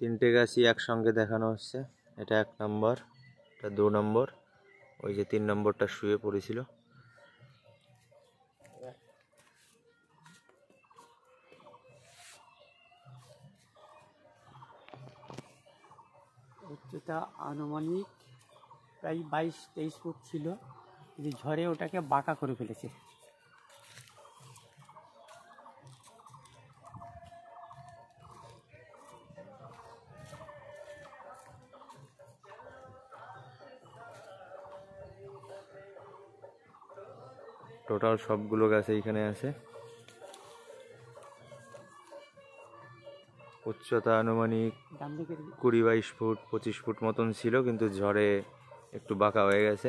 তিনটে গাছই একসঙ্গে দেখানো হচ্ছে এটা এক নম্বর এটা দু নম্বর ওই যে তিন নম্বরটা শুয়ে পড়েছিল উচ্চতা আনুমানিক প্রায় বাইশ তেইশ ফুট ছিল যে ঝড়ে ওটাকে বাঁকা করে ফেলেছে টোটাল সবগুলো গাছ এইখানে আছে উচ্চতা আনুমানিক কুড়ি বাইশ ফুট পঁচিশ ফুট মতন ছিল কিন্তু ঝড়ে একটু বাঁকা হয়ে গেছে